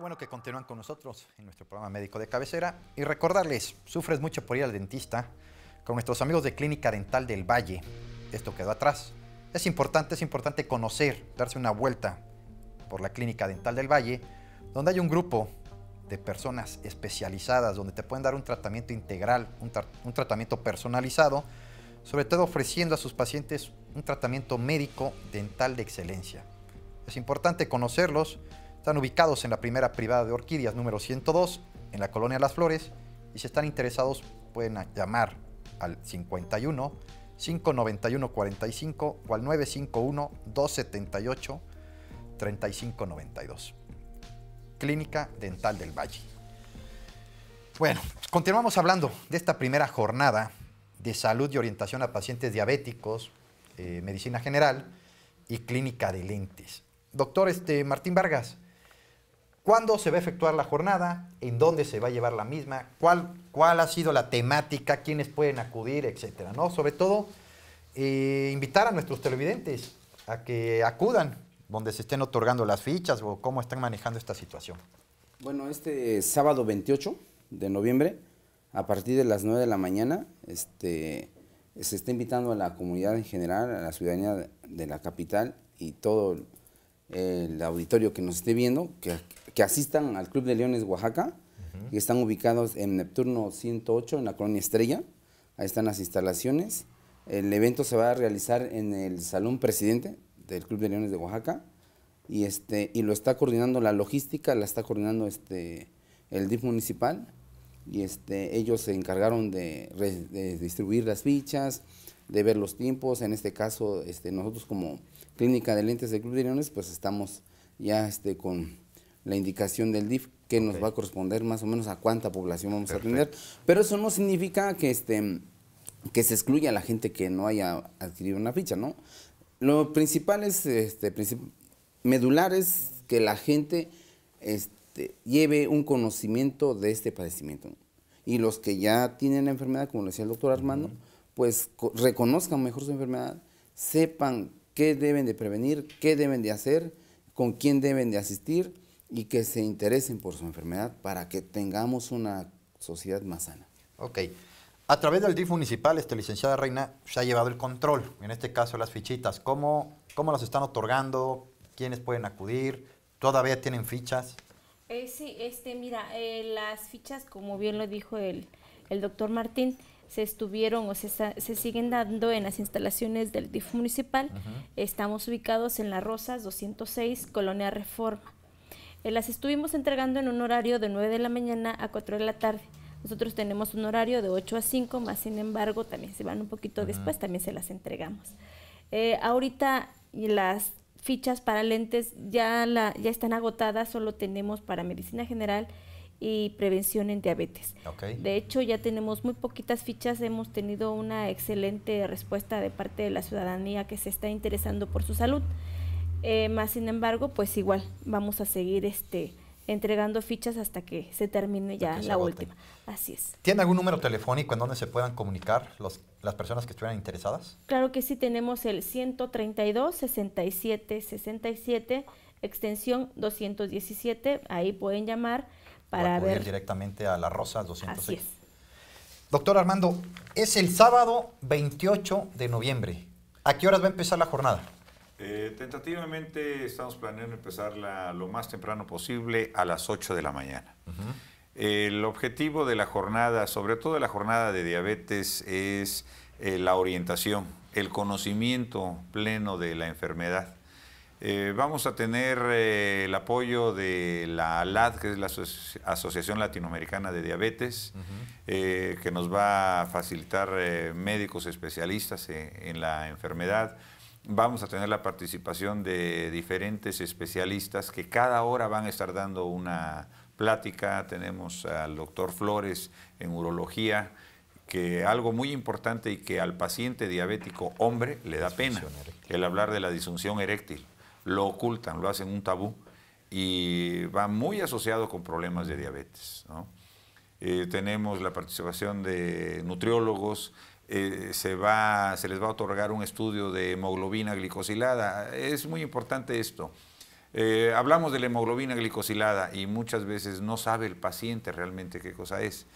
bueno que continúan con nosotros en nuestro programa médico de cabecera y recordarles, sufres mucho por ir al dentista con nuestros amigos de Clínica Dental del Valle. Esto quedó atrás. Es importante, es importante conocer, darse una vuelta por la Clínica Dental del Valle, donde hay un grupo de personas especializadas, donde te pueden dar un tratamiento integral, un tratamiento personalizado, sobre todo ofreciendo a sus pacientes un tratamiento médico dental de excelencia. Es importante conocerlos, están ubicados en la primera privada de orquídeas número 102, en la colonia Las Flores, y si están interesados pueden llamar al 51 591 45 o al 951 278 3592. Clínica Dental del Valle. Bueno, continuamos hablando de esta primera jornada de salud y orientación a pacientes diabéticos, eh, medicina general y clínica de lentes. Doctor este, Martín Vargas, ¿Cuándo se va a efectuar la jornada? ¿En dónde se va a llevar la misma? ¿Cuál, cuál ha sido la temática? ¿Quiénes pueden acudir? Etcétera, ¿no? Sobre todo, eh, invitar a nuestros televidentes a que acudan donde se estén otorgando las fichas o cómo están manejando esta situación. Bueno, este sábado 28 de noviembre, a partir de las 9 de la mañana, este, se está invitando a la comunidad en general, a la ciudadanía de la capital y todo el auditorio que nos esté viendo, que que asistan al Club de Leones Oaxaca, que están ubicados en Neptuno 108, en la colonia Estrella. Ahí están las instalaciones. El evento se va a realizar en el Salón Presidente del Club de Leones de Oaxaca y, este, y lo está coordinando la logística, la está coordinando este, el DIF municipal y este, ellos se encargaron de, distribuir las fichas, de ver los tiempos. En este caso, este, nosotros como clínica de lentes del Club de Leones, pues estamos ya este, con la indicación del DIF, que nos va a corresponder más o menos a cuánta población vamos a atender. Pero eso no significa que, este, que se excluya a la gente que no haya adquirido una ficha, ¿no? Lo principal es, este, medular es que la gente este, lleve un conocimiento de este padecimiento. Y los que ya tienen la enfermedad, como decía el doctor Armando, pues reconozcan mejor su enfermedad, sepan qué deben de prevenir, qué deben de hacer, con quién deben de asistir y que se interesen por su enfermedad para que tengamos una sociedad más sana. Ok. A través del DIF municipal, este, licenciada Reina, se ha llevado el control, en este caso las fichitas. ¿Cómo, cómo las están otorgando? ¿Quiénes pueden acudir? ¿Todavía tienen fichas? Eh, sí, este, mira, eh, las fichas, como bien lo dijo el, el doctor Martín, se estuvieron o se, siguen dando en las instalaciones del DIF municipal. Estamos ubicados en La Rosas 206, Colonia Reforma. Eh, las estuvimos entregando en un horario de 9 de la mañana a 4 de la tarde. Nosotros tenemos un horario de 8 a 5, más sin embargo, también se van un poquito después, también se las entregamos. Eh, ahorita las fichas para lentes ya, la, ya están agotadas, solo tenemos para medicina general y prevención en diabetes. De hecho, ya tenemos muy poquitas fichas, hemos tenido una excelente respuesta de parte de la ciudadanía que se está interesando por su salud. Eh, más sin embargo, pues igual vamos a seguir este entregando fichas hasta que se termine ya la última. Así es. ¿Tiene algún número telefónico en donde se puedan comunicar las personas que estuvieran interesadas? Claro que sí, tenemos el 132 67 67 extensión 217, ahí pueden llamar para ver directamente a la Rosa 206. Así es. Doctor Armando, es el sábado 28 de noviembre. ¿A qué horas va a empezar la jornada? Eh, tentativamente estamos planeando empezarla lo más temprano posible a las 8 de la mañana. El objetivo de la jornada, sobre todo de la jornada de diabetes, es eh, la orientación, el conocimiento pleno de la enfermedad. Eh, vamos a tener el apoyo de la ALAD, que es la Asociación Latinoamericana de Diabetes, que nos va a facilitar médicos especialistas en la enfermedad. Vamos a tener la participación de diferentes especialistas que cada hora van a estar dando una plática. Tenemos al doctor Flores en urología, que algo muy importante y que al paciente diabético hombre le da pena, el hablar de la disfunción eréctil. Lo ocultan, lo hacen un tabú y va muy asociado con problemas de diabetes. Eh, tenemos la participación de nutriólogos, eh, se, va, se les va a otorgar un estudio de hemoglobina glicosilada. Es muy importante esto. Eh, hablamos de la hemoglobina glicosilada y muchas veces no sabe el paciente realmente qué cosa es.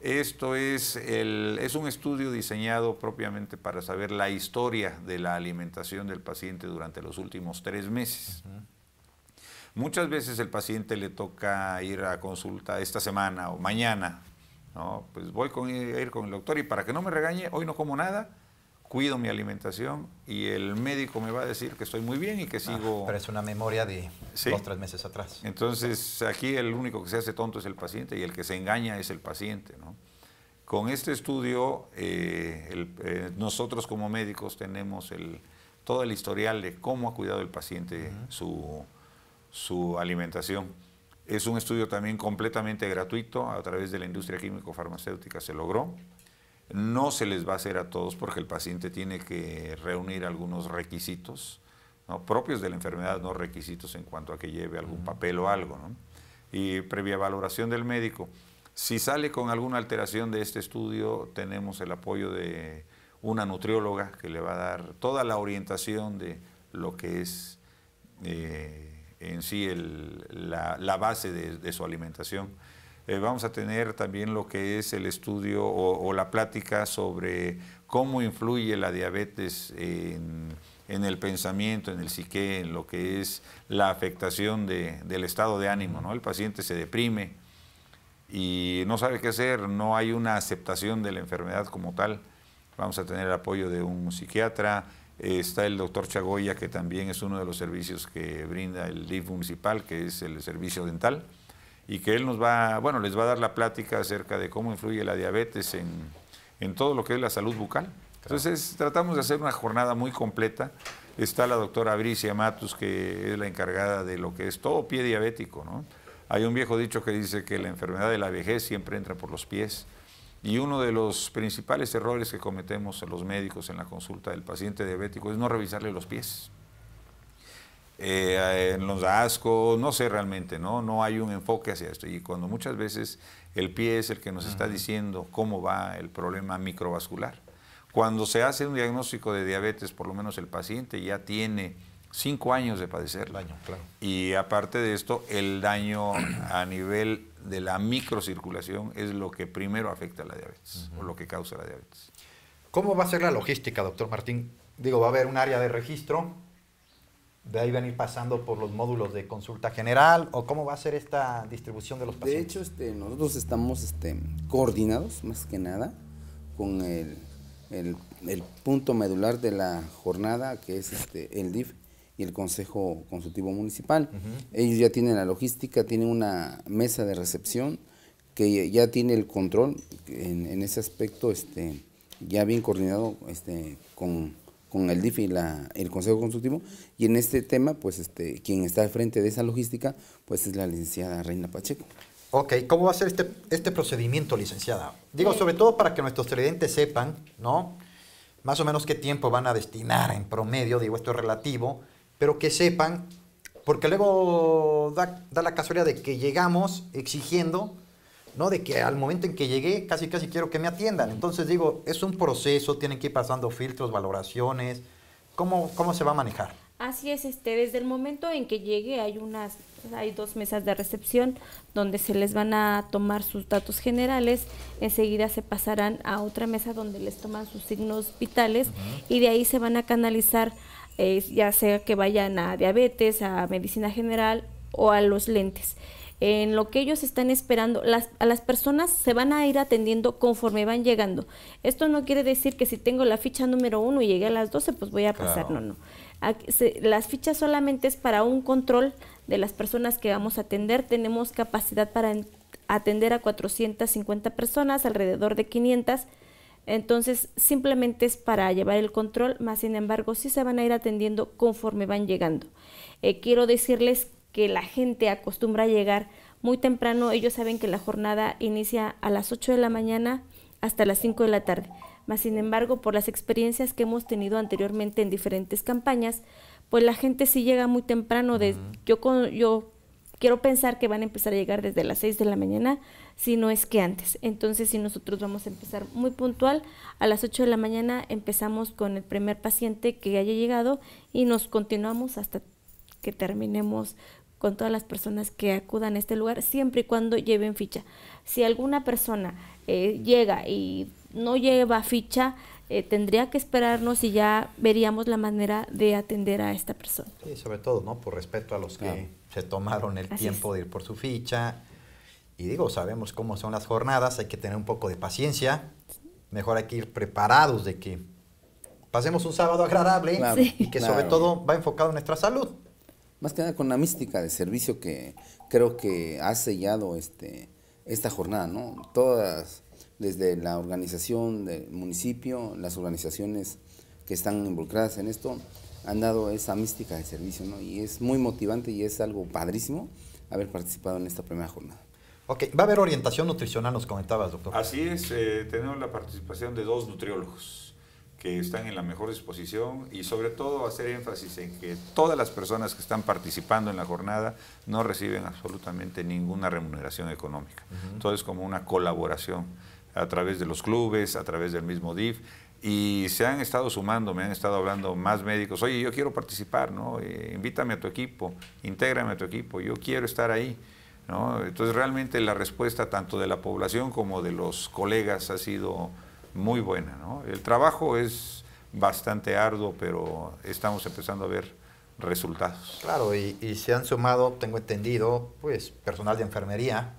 Esto es, es un estudio diseñado propiamente para saber la historia de la alimentación del paciente durante los últimos tres meses. Muchas veces el paciente le toca ir a consulta esta semana o mañana, no, pues voy eh, a ir con el doctor y para que no me regañe, hoy no como nada, cuido mi alimentación y el médico me va a decir que estoy muy bien y que ah, sigo... pero es una memoria de dos o tres meses atrás. Entonces, aquí el único que se hace tonto es el paciente y el que se engaña es el paciente. Con este estudio, eh, eh, nosotros como médicos tenemos todo el historial de cómo ha cuidado el paciente su, su alimentación. Es un estudio también completamente gratuito a través de la industria químico-farmacéutica, se logró. No se les va a hacer a todos porque el paciente tiene que reunir algunos requisitos ¿no? propios de la enfermedad, no requisitos en cuanto a que lleve algún papel o algo. Y previa valoración del médico, si sale con alguna alteración de este estudio, tenemos el apoyo de una nutrióloga que le va a dar toda la orientación de lo que es... Eh, en sí la, base de, su alimentación. Eh, vamos a tener también lo que es el estudio o, la plática sobre cómo influye la diabetes en, el pensamiento, en el psique, en lo que es la afectación del estado de ánimo. ¿no? El paciente se deprime y no sabe qué hacer, no hay una aceptación de la enfermedad como tal. Vamos a tener el apoyo de un psiquiatra, eh, está el doctor Chagoya, que también es uno de los servicios que brinda el DIF municipal, que es el servicio dental, y que él nos va, bueno, les va a dar la plática acerca de cómo influye la diabetes en, todo lo que es la salud bucal. Entonces tratamos de hacer una jornada muy completa. Está la doctora Bricia Matus, que es la encargada de lo que es todo pie diabético. Hay un viejo dicho que dice que la enfermedad de la vejez siempre entra por los pies. Y uno de los principales errores que cometemos los médicos en la consulta del paciente diabético es no revisarle los pies. Eh, nos da asco, no sé realmente, ¿no? No hay un enfoque hacia esto. Y cuando muchas veces el pie es el que nos está diciendo cómo va el problema microvascular. Cuando se hace un diagnóstico de diabetes, por lo menos el paciente ya tiene cinco años de padecer. Daño, Y aparte de esto, el daño a nivel de la microcirculación es lo que primero afecta a la diabetes o lo que causa la diabetes. ¿Cómo va a ser la logística, doctor Martín? Digo, va a haber un área de registro, de ahí van a ir pasando por los módulos de consulta general, o cómo va a ser esta distribución de los pacientes. De hecho, este, nosotros estamos este, coordinados más que nada con el, punto medular de la jornada, que es este, el DIF, y el Consejo Consultivo Municipal. Ellos ya tienen la logística, tienen una mesa de recepción que ya tiene el control en, ese aspecto, este, ya bien coordinado este, con, el DIF y la, el Consejo Consultivo. Y en este tema, pues este, quien está al frente de esa logística, pues es la licenciada Reina Pacheco. Ok, ¿cómo va a ser este, este procedimiento, licenciada? Digo, sobre todo para que nuestros televidentes sepan, ¿no? Más o menos qué tiempo van a destinar en promedio, digo, esto es relativo, pero que sepan, porque luego da, la casualidad de que llegamos exigiendo, ¿no? De que al momento en que llegué, casi casi quiero que me atiendan. Entonces digo, es un proceso, tienen que ir pasando filtros, valoraciones, ¿cómo, cómo se va a manejar? Así es, este, desde el momento en que llegue hay unas, hay dos mesas de recepción donde se les van a tomar sus datos generales, enseguida se pasarán a otra mesa donde les toman sus signos vitales y de ahí se van a canalizar ya sea que vayan a diabetes, a medicina general o a los lentes. En lo que ellos están esperando, las, a las personas se van a ir atendiendo conforme van llegando. Esto no quiere decir que si tengo la ficha número uno y llegué a las 12, pues voy a pasar, no, no. las fichas solamente es para un control de las personas que vamos a atender. Tenemos capacidad para atender a 450 personas, alrededor de 500 entonces, simplemente es para llevar el control, más sin embargo, sí se van a ir atendiendo conforme van llegando. Eh, quiero decirles que la gente acostumbra a llegar muy temprano, ellos saben que la jornada inicia a las 8 de la mañana hasta las 5 de la tarde. Más sin embargo, por las experiencias que hemos tenido anteriormente en diferentes campañas, pues la gente sí llega muy temprano. De, yo, con, yo quiero pensar que van a empezar a llegar desde las 6 de la mañana si no es que antes. Entonces, si nosotros vamos a empezar muy puntual, a las 8 de la mañana empezamos con el primer paciente que haya llegado y nos continuamos hasta que terminemos con todas las personas que acudan a este lugar, siempre y cuando lleven ficha. Si alguna persona eh, llega y no lleva ficha, eh, tendría que esperarnos y ya veríamos la manera de atender a esta persona. Sí, sobre todo, ¿no? Por respeto a los que se tomaron el tiempo de ir por su ficha, y digo, sabemos cómo son las jornadas, hay que tener un poco de paciencia. Mejor hay que ir preparados de que pasemos un sábado agradable y que sobre todo va enfocado en nuestra salud. Más que nada con la mística de servicio que creo que ha sellado este, esta jornada, ¿no? Todas, desde la organización del municipio, las organizaciones que están involucradas en esto, han dado esa mística de servicio, ¿no? Y es muy motivante y es algo padrísimo haber participado en esta primera jornada. Ok, va a haber orientación nutricional, nos comentabas, doctor. Así es, eh, tenemos la participación de dos nutriólogos que están en la mejor disposición y sobre todo hacer énfasis en que todas las personas que están participando en la jornada no reciben absolutamente ninguna remuneración económica. Entonces es como una colaboración a través de los clubes, a través del mismo DIF y se han estado sumando, me han estado hablando más médicos, oye, yo quiero participar, ¿no? Eh, invítame a tu equipo, intégrame a tu equipo, yo quiero estar ahí. ¿no? Entonces realmente la respuesta tanto de la población como de los colegas ha sido muy buena. El trabajo es bastante arduo, pero estamos empezando a ver resultados. Claro, y, se han sumado, tengo entendido, pues personal de enfermería,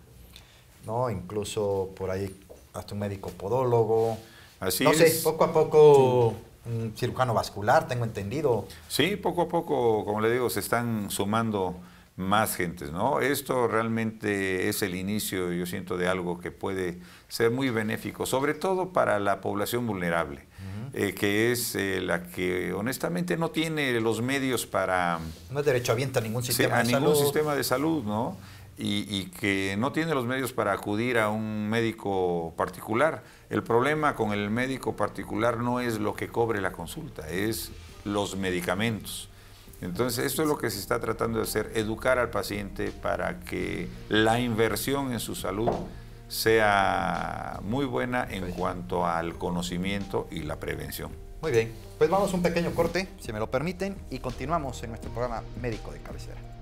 ¿no? incluso por ahí hasta un médico podólogo. Así no poco a poco un cirujano vascular, tengo entendido. Sí, poco a poco, como le digo, se están sumando más gentes, ¿no? Esto realmente es el inicio, yo siento, de algo que puede ser muy benéfico, sobre todo para la población vulnerable, eh, que es eh, la que honestamente no tiene los medios para... No es derecho a ningún sistema a de ningún sistema de salud, ¿no? Y, y, que no tiene los medios para acudir a un médico particular. El problema con el médico particular no es lo que cobre la consulta, es los medicamentos. Entonces, esto es lo que se está tratando de hacer, educar al paciente para que la inversión en su salud sea muy buena en cuanto al conocimiento y la prevención. Muy bien, pues vamos a un pequeño corte, si me lo permiten, y continuamos en nuestro programa médico de cabecera.